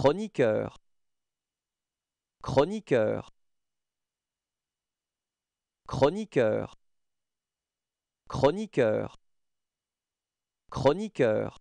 Chroniqueur Chroniqueur Chroniqueur Chroniqueur Chroniqueur